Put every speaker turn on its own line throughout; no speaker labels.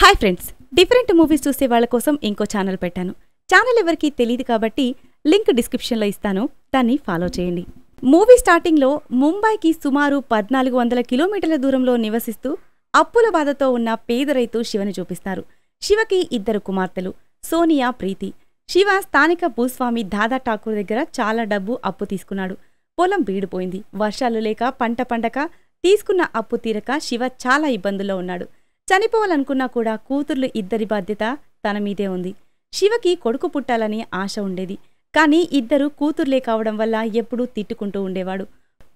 hi friends different movies చూసే వాళ్ళ కోసం ఇంకో ఛానల్ పెట్టాను ఛానల్ ఎవరికి తెలియదు కాబట్టి లింక్ డిస్క్రిప్షన్లో ఇస్తాను దాన్ని ఫాలో చేయండి మూవీ స్టార్టింగ్లో ముంబైకి సుమారు పద్నాలుగు వందల కిలోమీటర్ల దూరంలో నివసిస్తూ అప్పుల బాధతో ఉన్న పేద రైతు శివని చూపిస్తారు శివకి ఇద్దరు కుమార్తెలు సోనియా ప్రీతి శివ స్థానిక భూస్వామి దాదా ఠాకూర్ దగ్గర చాలా డబ్బు అప్పు తీసుకున్నాడు పొలం బీడిపోయింది వర్షాలు లేక పంట పండక తీసుకున్న అప్పు తీరక శివ చాలా ఇబ్బందుల్లో ఉన్నాడు చనిపోవాలనుకున్నా కూడా కూతుర్లు ఇద్దరి బాధ్యత తన మీదే ఉంది శివకి కొడుకు పుట్టాలని ఆశ ఉండేది కానీ ఇద్దరు కూతుర్లే కావడం వల్ల ఎప్పుడూ తిట్టుకుంటూ ఉండేవాడు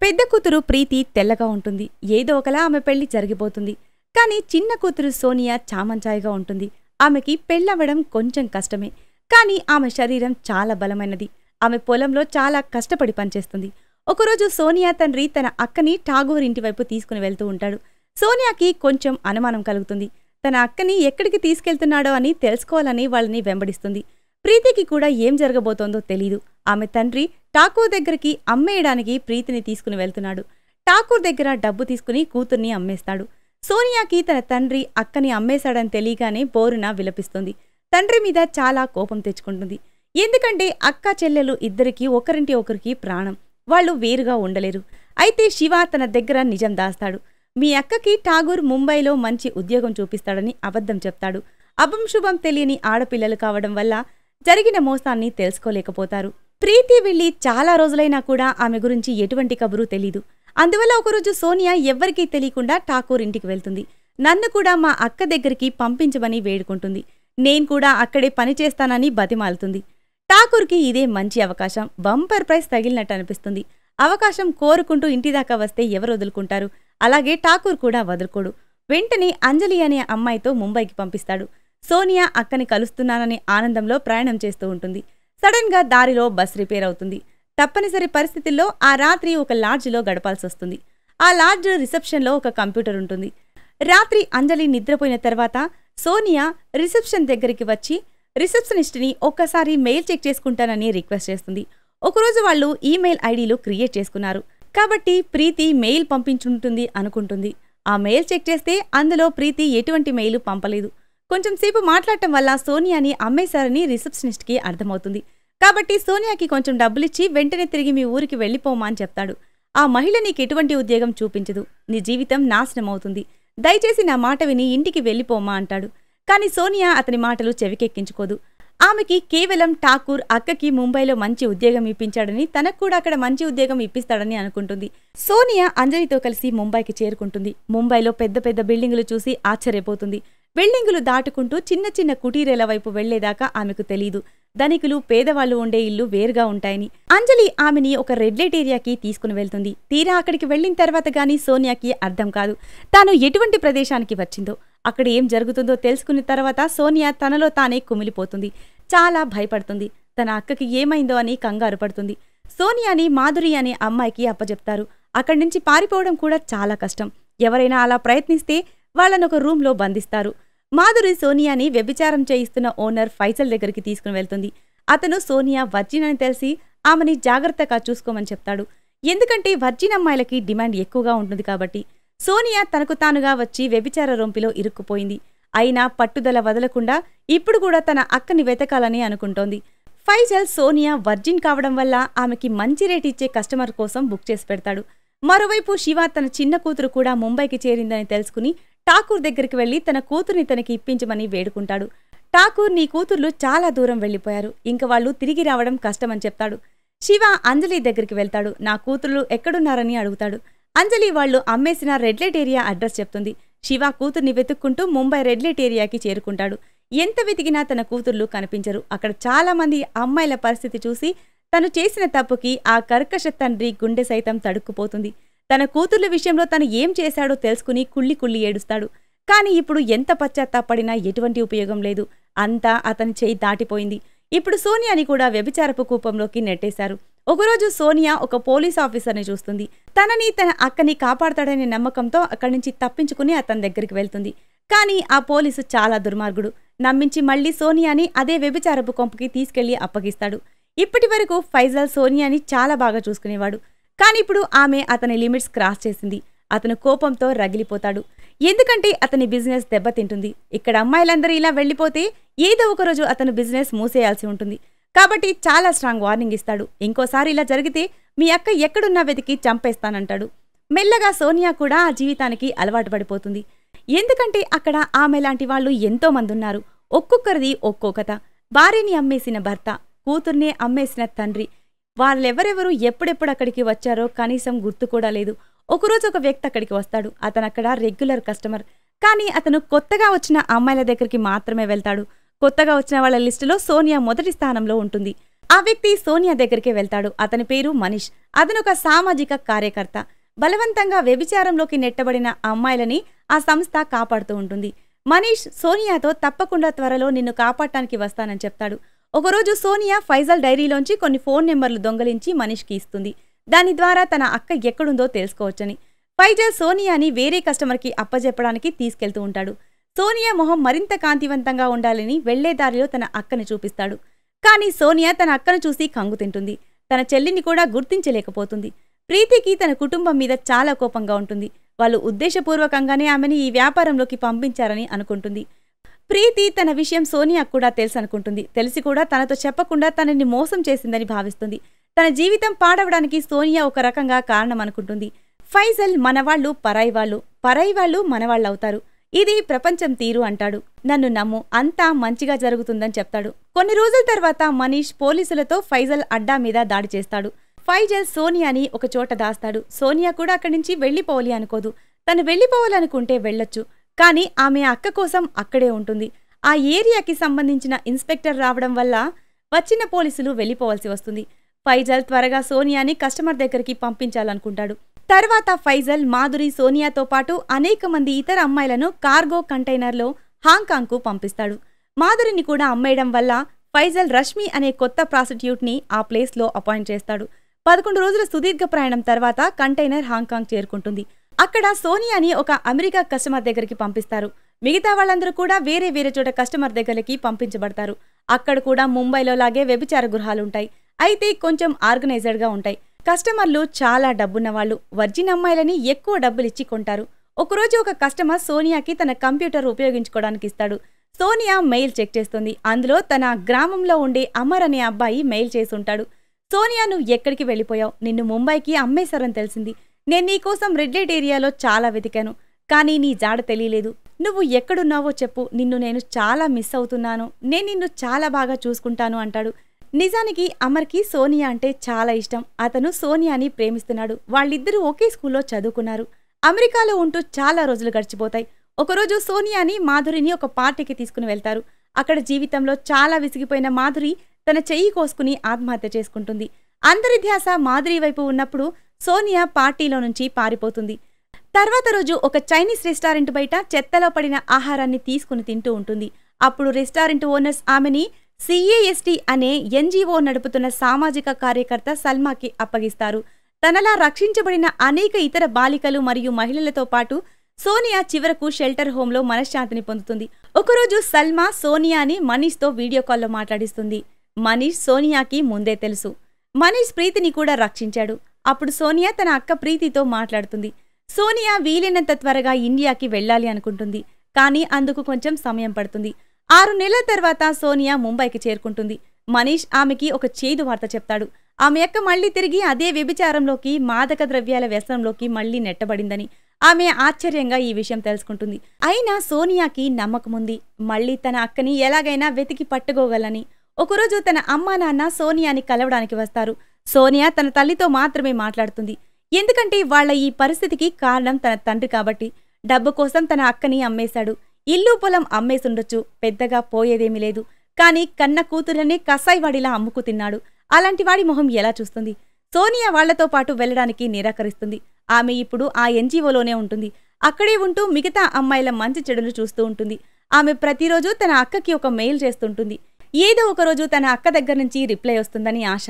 పెద్ద కూతురు ప్రీతి తెల్లగా ఉంటుంది ఏదో ఒకలా ఆమె పెళ్లి జరిగిపోతుంది కానీ చిన్న కూతురు సోనియా చామంచాయిగా ఉంటుంది ఆమెకి పెళ్ళవ్వడం కొంచెం కష్టమే కానీ ఆమె శరీరం చాలా బలమైనది ఆమె పొలంలో చాలా కష్టపడి పనిచేస్తుంది ఒకరోజు సోనియా తండ్రి తన అక్కని ఠాగూర్ ఇంటివైపు తీసుకుని వెళ్తూ ఉంటాడు సోనియాకి కొంచెం అనుమానం కలుగుతుంది తన అక్కని ఎక్కడికి తీసుకెళ్తున్నాడో అని తెలుసుకోవాలని వాళ్ళని వెంబడిస్తుంది ప్రీతికి కూడా ఏం జరగబోతోందో తెలీదు ఆమె తండ్రి ఠాకూర్ దగ్గరికి అమ్మేయడానికి ప్రీతిని తీసుకుని వెళ్తున్నాడు ఠాకూర్ దగ్గర డబ్బు తీసుకుని కూతుర్ని అమ్మేస్తాడు సోనియాకి తన తండ్రి అక్కని అమ్మేశాడని తెలియగానే బోరున విలపిస్తుంది తండ్రి మీద చాలా కోపం తెచ్చుకుంటుంది ఎందుకంటే అక్క చెల్లెలు ఇద్దరికి ఒకరింటి ఒకరికి ప్రాణం వాళ్ళు వేరుగా ఉండలేరు అయితే శివ తన దగ్గర నిజం దాస్తాడు మీ అక్కకి ఠాగూర్ ముంబైలో మంచి ఉద్యోగం చూపిస్తాడని అబద్ధం చెప్తాడు అభం శుభం తెలియని ఆడపిల్లలు కావడం వల్ల జరిగిన మోసాన్ని తెలుసుకోలేకపోతారు ప్రీతి వెళ్ళి చాలా రోజులైనా కూడా ఆమె గురించి ఎటువంటి కబురు తెలీదు అందువల్ల ఒకరోజు సోనియా ఎవ్వరికీ తెలియకుండా ఠాకూర్ ఇంటికి వెళ్తుంది నన్ను కూడా మా అక్క దగ్గరికి పంపించమని వేడుకుంటుంది నేను కూడా అక్కడే పనిచేస్తానని బతిమాలుతుంది ఠాకూర్కి ఇదే మంచి అవకాశం బంపర్ ప్రైస్ తగిలినట్టు అనిపిస్తుంది అవకాశం కోరుకుంటూ ఇంటిదాకా వస్తే ఎవరు వదులుకుంటారు అలాగే ఠాకూర్ కూడా వదులుకోడు వెంటనే అంజలి అనే అమ్మాయితో ముంబైకి పంపిస్తాడు సోనియా అక్కని కలుస్తున్నాననే ఆనందంలో ప్రయాణం చేస్తూ ఉంటుంది సడన్గా దారిలో బస్ రిపేర్ అవుతుంది తప్పనిసరి పరిస్థితుల్లో ఆ రాత్రి ఒక లాడ్జ్లో గడపాల్సి వస్తుంది ఆ లాడ్జ్ రిసెప్షన్లో ఒక కంప్యూటర్ ఉంటుంది రాత్రి అంజలి నిద్రపోయిన తర్వాత సోనియా రిసెప్షన్ దగ్గరికి వచ్చి రిసెప్షనిస్ట్ని ఒక్కసారి మెయిల్ చెక్ చేసుకుంటానని రిక్వెస్ట్ చేస్తుంది ఒకరోజు వాళ్ళు ఈమెయిల్ ఐడీలు క్రియేట్ చేసుకున్నారు కాబట్టి ప్రీతి మెయిల్ పంపించుంటుంది అనుకుంటుంది ఆ మెయిల్ చెక్ చేస్తే అందులో ప్రీతి ఎటువంటి మెయిల్ పంపలేదు కొంచెం సేపు మాట్లాడటం వల్ల సోనియాని అమ్మేశారని రిసెప్షనిస్ట్కి అర్థమవుతుంది కాబట్టి సోనియాకి కొంచెం డబ్బులిచ్చి వెంటనే తిరిగి మీ ఊరికి వెళ్ళిపోమా అని చెప్తాడు ఆ మహిళ నీకు ఎటువంటి ఉద్యోగం చూపించదు నీ జీవితం నాశనం అవుతుంది దయచేసి నా మాట విని ఇంటికి వెళ్ళిపోమా అంటాడు కానీ సోనియా అతని మాటలు చెవికెక్కించుకోదు ఆమెకి కేవలం ఠాకూర్ అక్కకి ముంబైలో మంచి ఉద్యోగం ఇప్పించాడని తనకు కూడా అక్కడ మంచి ఉద్యోగం ఇప్పిస్తాడని అనుకుంటుంది సోనియా అంజలితో కలిసి ముంబైకి చేరుకుంటుంది ముంబైలో పెద్ద పెద్ద బిల్డింగులు చూసి ఆశ్చర్యపోతుంది బిల్డింగులు దాటుకుంటూ చిన్న చిన్న కుటీరేల వైపు వెళ్లేదాకా ఆమెకు తెలీదు ధనికులు పేదవాళ్ళు ఉండే ఇల్లు వేరుగా ఉంటాయని అంజలి ఆమెని ఒక రెడ్ లైట్ ఏరియాకి తీసుకుని వెళ్తుంది తీరా అక్కడికి వెళ్ళిన తర్వాత గానీ సోనియాకి అర్థం కాదు తాను ఎటువంటి ప్రదేశానికి వచ్చిందో అక్కడ ఏం జరుగుతుందో తెలుసుకున్న తర్వాత సోనియా తనలో తానే కుమిలిపోతుంది చాలా భయపడుతుంది తన అక్కకి ఏమైందో అని కంగారు పడుతుంది సోనియాని మాధురి అనే అమ్మాయికి అప్పజెప్తారు అక్కడి నుంచి పారిపోవడం కూడా చాలా కష్టం ఎవరైనా అలా ప్రయత్నిస్తే వాళ్ళను ఒక రూమ్లో బంధిస్తారు మాధురి సోనియాని వ్యభిచారం చేయిస్తున్న ఓనర్ ఫైజల్ దగ్గరికి తీసుకుని వెళ్తుంది అతను సోనియా వర్జిన్ అని తెలిసి ఆమెని జాగ్రత్తగా చూసుకోమని చెప్తాడు ఎందుకంటే వర్జిన్ అమ్మాయిలకి డిమాండ్ ఎక్కువగా ఉంటుంది కాబట్టి సోనియా తనకు తానుగా వచ్చి వ్యభిచార రొంపిలో ఇరుక్కుపోయింది అయినా పట్టుదల వదలకుండా ఇప్పుడు కూడా తన అక్కని వెతకాలని అనుకుంటోంది ఫైజల్ సోనియా వర్జిన్ కావడం వల్ల ఆమెకి మంచి రేట్ ఇచ్చే కస్టమర్ కోసం బుక్ చేసి పెడతాడు మరోవైపు శివ తన చిన్న కూతురు కూడా ముంబైకి చేరిందని తెలుసుకుని ఠాకూర్ దగ్గరికి వెళ్ళి తన కూతుర్ని తనకి ఇప్పించమని వేడుకుంటాడు ఠాకూర్ నీ కూతుర్లు చాలా దూరం వెళ్ళిపోయారు ఇంక వాళ్ళు తిరిగి రావడం కష్టమని చెప్తాడు శివ అంజలి దగ్గరికి వెళ్తాడు నా కూతుర్లు ఎక్కడున్నారని అడుగుతాడు అంజలి వాళ్ళు అమ్మేసిన రెడ్లైట్ ఏరియా అడ్రస్ చెప్తుంది శివ కూతుర్ని వెతుక్కుంటూ ముంబై రెడ్లైట్ ఏరియాకి చేరుకుంటాడు ఎంత వెతికినా తన కూతుర్లు కనిపించరు అక్కడ చాలామంది అమ్మాయిల పరిస్థితి చూసి తను చేసిన తప్పుకి ఆ కర్కశ తండ్రి గుండె సైతం తడుక్కుపోతుంది తన కూతుర్ల విషయంలో తను ఏం చేశాడో తెలుసుకుని కుళ్ళి కుళ్ళి ఏడుస్తాడు కానీ ఇప్పుడు ఎంత పశ్చాత్తాపడినా ఎటువంటి ఉపయోగం లేదు అంతా అతని చేయి దాటిపోయింది ఇప్పుడు సోనియాని కూడా వ్యభిచారపు కూపంలోకి నెట్టేశారు ఒకరోజు సోనియా ఒక పోలీస్ ఆఫీసర్ని చూస్తుంది తనని తన అక్కని కాపాడతాడనే నమ్మకంతో అక్కడి నుంచి తప్పించుకుని అతని దగ్గరికి వెళ్తుంది కానీ ఆ పోలీసు చాలా దుర్మార్గుడు నమ్మించి మళ్ళీ సోనియాని అదే వ్యభిచారపు కొంపకి తీసుకెళ్లి అప్పగిస్తాడు ఇప్పటి వరకు ఫైజల్ సోనియాని చాలా బాగా చూసుకునేవాడు కానీ ఇప్పుడు ఆమె అతని లిమిట్స్ క్రాస్ చేసింది అతను కోపంతో రగిలిపోతాడు ఎందుకంటే అతని బిజినెస్ దెబ్బతింటుంది ఇక్కడ అమ్మాయిలందరూ ఇలా వెళ్ళిపోతే ఏదో ఒకరోజు అతను బిజినెస్ మూసేయాల్సి ఉంటుంది కాబట్టి చాలా స్ట్రాంగ్ వార్నింగ్ ఇస్తాడు ఇంకోసారి ఇలా జరిగితే మీ అక్క ఎక్కడున్నా వెతికి చంపేస్తానంటాడు మెల్లగా సోనియా కూడా ఆ జీవితానికి అలవాటు పడిపోతుంది ఎందుకంటే అక్కడ ఆమె లాంటి వాళ్ళు ఎంతోమంది ఉన్నారు ఒక్కొక్కరిది ఒక్కో కథ భార్యని అమ్మేసిన భర్త కూతుర్నే అమ్మేసిన తండ్రి వాళ్ళెవరెవరు ఎప్పుడెప్పుడు అక్కడికి వచ్చారో కనీసం గుర్తు కూడా లేదు ఒకరోజు ఒక వ్యక్తి అక్కడికి వస్తాడు అతను అక్కడ రెగ్యులర్ కస్టమర్ కానీ అతను కొత్తగా వచ్చిన అమ్మాయిల దగ్గరికి మాత్రమే వెళ్తాడు కొత్తగా వచ్చిన వాళ్ళ లిస్టులో సోనియా మొదటి స్థానంలో ఉంటుంది ఆ వ్యక్తి సోనియా దగ్గరికి వెళ్తాడు అతని పేరు మనీష్ అతనొక సామాజిక కార్యకర్త బలవంతంగా వ్యభిచారంలోకి నెట్టబడిన అమ్మాయిలని ఆ సంస్థ కాపాడుతూ ఉంటుంది మనీష్ సోనియాతో తప్పకుండా త్వరలో నిన్ను కాపాడటానికి వస్తానని చెప్తాడు ఒకరోజు సోనియా ఫైజల్ డైరీలోంచి కొన్ని ఫోన్ నెంబర్లు దొంగలించి మనీష్కి ఇస్తుంది దాని ద్వారా తన అక్క ఎక్కడుందో తెలుసుకోవచ్చని ఫైజల్ సోనియాని వేరే కస్టమర్కి అప్పజెప్పడానికి తీసుకెళ్తూ ఉంటాడు సోనియా మొహం మరింత కాంతివంతంగా ఉండాలని వెళ్లేదారిలో తన అక్కని చూపిస్తాడు కానీ సోనియా తన అక్కను చూసి కంగు తింటుంది తన చెల్లిని కూడా గుర్తించలేకపోతుంది ప్రీతికి తన కుటుంబం మీద చాలా కోపంగా ఉంటుంది వాళ్ళు ఉద్దేశపూర్వకంగానే ఆమెని ఈ వ్యాపారంలోకి పంపించారని అనుకుంటుంది ప్రీతి తన విషయం సోనియా కూడా తెలుసు అనుకుంటుంది తెలిసి కూడా తనతో చెప్పకుండా తనని మోసం చేసిందని భావిస్తుంది తన జీవితం పాడవడానికి సోనియా ఒక రకంగా కారణం అనుకుంటుంది ఫైజల్ మనవాళ్ళు పరాయి వాళ్ళు పరాయి వాళ్ళు మనవాళ్ళు అవుతారు ఇది ప్రపంచం తీరు అంటాడు నన్ను నమ్ము అంతా మంచిగా జరుగుతుందని చెప్తాడు కొన్ని రోజుల తర్వాత మనీష్ పోలీసులతో ఫైజల్ అడ్డా మీద దాడి చేస్తాడు ఫైజల్ సోనియాని ఒక చోట దాస్తాడు సోనియా కూడా అక్కడి నుంచి వెళ్ళిపోవాలి అనుకోదు తను వెళ్ళిపోవాలనుకుంటే వెళ్ళొచ్చు కానీ ఆమె అక్క కోసం అక్కడే ఉంటుంది ఆ ఏరియాకి సంబంధించిన ఇన్స్పెక్టర్ రావడం వల్ల వచ్చిన పోలీసులు వెళ్ళిపోవాల్సి వస్తుంది ఫైజల్ త్వరగా సోనియాని కస్టమర్ దగ్గరికి పంపించాలనుకుంటాడు తర్వాత ఫైజల్ మాధురి సోనియాతో పాటు అనేక మంది ఇతర అమ్మాయిలను కార్గో కంటైనర్లో హాంకాంగ్కు పంపిస్తాడు మాధురిని కూడా అమ్మేయడం వల్ల ఫైజల్ రష్మి అనే కొత్త ప్రాసిక్యూట్ని ఆ ప్లేస్లో అపాయింట్ చేస్తాడు పదకొండు రోజుల సుదీర్ఘ ప్రయాణం తర్వాత కంటైనర్ హాంకాంగ్ చేరుకుంటుంది అక్కడ సోనియాని ఒక అమెరికా కస్టమర్ దగ్గరికి పంపిస్తారు మిగతా వాళ్ళందరూ కూడా వేరే వేరే చోట కస్టమర్ దగ్గరికి పంపించబడతారు అక్కడ కూడా ముంబైలో లాగే వ్యభిచార గృహాలుంటాయి అయితే కొంచెం ఆర్గనైజర్డ్గా ఉంటాయి కస్టమర్లు చాలా డబ్బున్న వాళ్ళు వర్జిన్ అమ్మాయిలని ఎక్కువ డబ్బులు ఇచ్చి కొంటారు ఒకరోజు ఒక కస్టమర్ సోనియాకి తన కంప్యూటర్ ఉపయోగించుకోవడానికి ఇస్తాడు సోనియా మెయిల్ చెక్ చేస్తుంది అందులో తన గ్రామంలో ఉండే అమర్ అనే అబ్బాయి మెయిల్ చేసుంటాడు సోనియా నువ్వు ఎక్కడికి వెళ్ళిపోయావు నిన్ను ముంబైకి అమ్మేశారని తెలిసింది నేను నీకోసం రెడ్లైట్ ఏరియాలో చాలా వెతికాను కానీ నీ జాడ తెలియలేదు నువ్వు ఎక్కడున్నావో చెప్పు నిన్ను నేను చాలా మిస్ అవుతున్నాను నేను నిన్ను చాలా బాగా చూసుకుంటాను అంటాడు నిజానికి అమర్కి సోనియా అంటే చాలా ఇష్టం అతను సోనియాని ప్రేమిస్తున్నాడు వాళ్ళిద్దరూ ఒకే స్కూల్లో చదువుకున్నారు అమెరికాలో ఉంటూ చాలా రోజులు గడిచిపోతాయి ఒకరోజు సోనియాని మాధురిని ఒక పార్టీకి తీసుకుని వెళ్తారు అక్కడ జీవితంలో చాలా విసిగిపోయిన మాధురి తన చెయ్యి కోసుకుని ఆత్మహత్య చేసుకుంటుంది అందరి ధ్యాస మాధురి వైపు ఉన్నప్పుడు సోనియా పార్టీలో నుంచి పారిపోతుంది తర్వాత రోజు ఒక చైనీస్ రెస్టారెంట్ బయట చెత్తలో పడిన ఆహారాన్ని తీసుకుని తింటూ ఉంటుంది అప్పుడు రెస్టారెంట్ ఓనర్స్ ఆమెని సిఏఎస్టీ అనే ఎన్జీఓ నడుపుతున్న సామాజిక కార్యకర్త సల్మాకి అప్పగిస్తారు తనలా రక్షించబడిన అనేక ఇతర బాలికలు మరియు మహిళలతో పాటు సోనియా చివరకు షెల్టర్ హోంలో మనశ్శాంతిని పొందుతుంది ఒకరోజు సల్మా సోనియాని మనీష్తో వీడియో కాల్లో మాట్లాడిస్తుంది మనీష్ సోనియాకి ముందే తెలుసు మనీష్ ప్రీతిని కూడా రక్షించాడు అప్పుడు సోనియా తన అక్క ప్రీతితో మాట్లాడుతుంది సోనియా వీలైనంత త్వరగా ఇండియాకి వెళ్ళాలి అనుకుంటుంది కానీ అందుకు కొంచెం సమయం పడుతుంది ఆరు నెలల తర్వాత సోనియా ముంబైకి చేరుకుంటుంది మనీష్ ఆమెకి ఒక చేదు వార్త చెప్తాడు ఆమె యొక్క మళ్ళీ తిరిగి అదే వ్యభిచారంలోకి మాదక ద్రవ్యాల వ్యసనంలోకి మళ్ళీ నెట్టబడిందని ఆమె ఆశ్చర్యంగా ఈ విషయం తెలుసుకుంటుంది అయినా సోనియాకి నమ్మకం ఉంది మళ్ళీ తన అక్కని ఎలాగైనా వెతికి పట్టుకోగలని ఒకరోజు తన అమ్మా నాన్న సోనియాని కలవడానికి వస్తారు సోనియా తన తల్లితో మాత్రమే మాట్లాడుతుంది ఎందుకంటే వాళ్ళ ఈ పరిస్థితికి కారణం తన తండ్రి కాబట్టి డబ్బు కోసం తన అక్కని అమ్మేశాడు ఇల్లు పొలం అమ్మేసుండొచ్చు పెద్దగా పోయేదేమీ లేదు కానీ కన్న కూతురనే కసాయివాడిలా అమ్ముకు తిన్నాడు అలాంటివాడి మొహం ఎలా చూస్తుంది సోనియా వాళ్లతో పాటు వెళ్లడానికి నిరాకరిస్తుంది ఆమె ఇప్పుడు ఆ ఎన్జీఓలోనే ఉంటుంది అక్కడే ఉంటూ మిగతా అమ్మాయిల మంచి చెడులు చూస్తూ ఉంటుంది ఆమె ప్రతిరోజు తన అక్కకి ఒక మెయిల్ చేస్తుంటుంది ఏదో ఒకరోజు తన అక్క దగ్గర నుంచి రిప్లై వస్తుందని ఆశ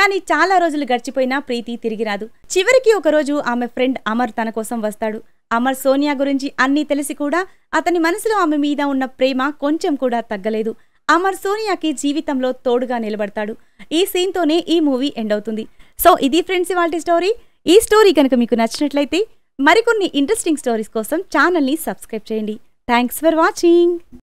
కానీ చాలా రోజులు గడిచిపోయినా ప్రీతి తిరిగి రాదు చివరికి ఒకరోజు ఆమె ఫ్రెండ్ అమర్ తన కోసం వస్తాడు అమర్ సోనియా గురించి అన్నీ తెలిసి కూడా అతని మనసులో ఆమె మీద ఉన్న ప్రేమ కొంచెం కూడా తగ్గలేదు అమర్ సోనియాకి జీవితంలో తోడుగా నిలబడతాడు ఈ సీన్తోనే ఈ మూవీ ఎండ్ అవుతుంది సో ఇది ఫ్రెండ్స్ వాళ్ళ స్టోరీ ఈ స్టోరీ కనుక మీకు నచ్చినట్లయితే మరికొన్ని ఇంట్రెస్టింగ్ స్టోరీస్ కోసం ఛానల్ని సబ్స్క్రైబ్ చేయండి థ్యాంక్స్ ఫర్ వాచింగ్